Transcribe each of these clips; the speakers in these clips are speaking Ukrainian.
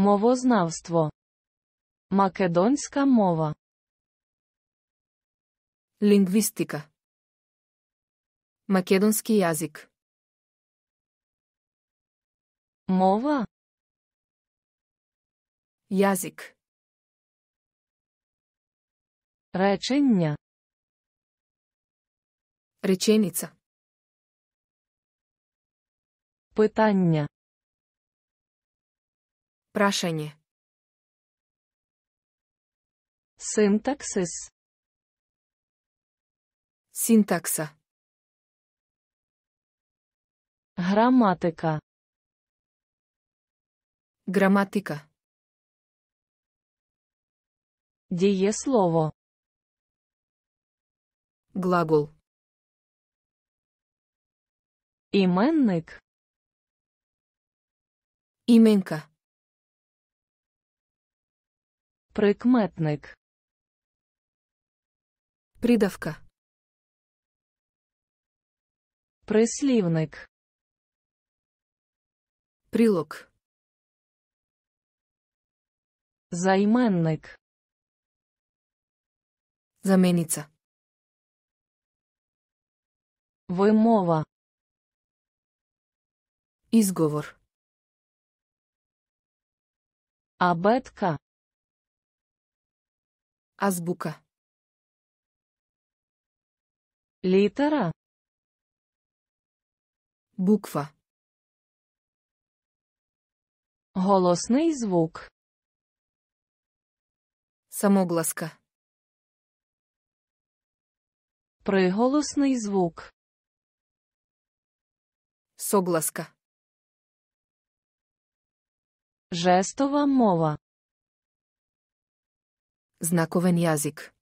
Мовознавство. Македонська мова. Лінгвістика. Македонський язик. Мова. Язик. Речення. Речениця. Питання. Прошение. Синтаксис. Синтакса. Граматика. Граматика. Дієслово. Глагол. Іменник. Іменка. Прикметник. Придавка. Прислівник. Прилог. Займенник. Заменіця. Вимова. изговор, Абетка. Азбука. Літера Буква. Голосний звук. Самогласка. Приголосний звук. Согласка. Жестова мова. Знаковен язик,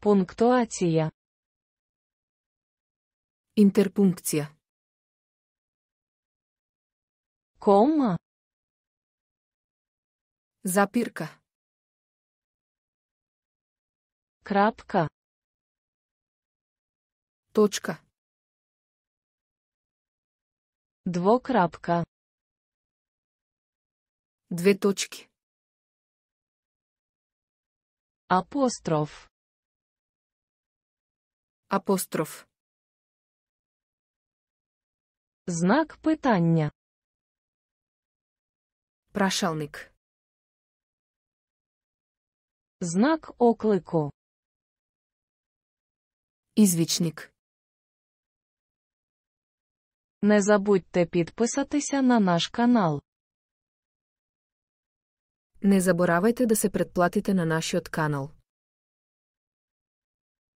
пунктуація, інтерпункція, Кома. Запирка. Крапка. Точка. Двокрапка. Две точки. Апостроф. Апостроф. Знак питання. Прашалник. Знак оклику. Ізвічник. Не забудьте підписатися на наш канал. Не заборавајте да се предплатите на нашиот канал.